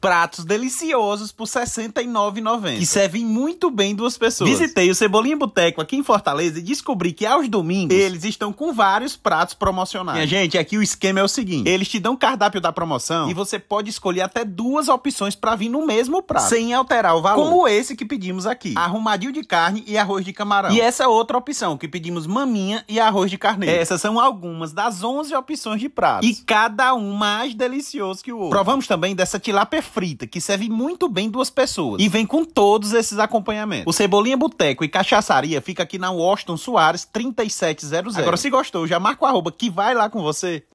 pratos deliciosos por R$ 69,90. Que servem muito bem duas pessoas. Visitei o Cebolinha Boteco aqui em Fortaleza e descobri que aos domingos eles estão com vários pratos promocionais. Minha gente, aqui o esquema é o seguinte: eles te dão cardápio da promoção e você pode escolher até duas opções para vir no mesmo prato, sem alterar o valor. Como esse que pedimos aqui: arrumadinho de carne e arroz de camarão. E essa é outra opção que pedimos maminha e arroz de carneiro. Essas são algumas das 11 opções de pratos. E cada um mais delicioso que o outro. Provamos também dessa tilápia frita, que serve muito bem duas pessoas. E vem com todos esses acompanhamentos. O Cebolinha Boteco e Cachaçaria fica aqui na Washington Soares 3700. Agora, se gostou, já marca o arroba que vai lá com você.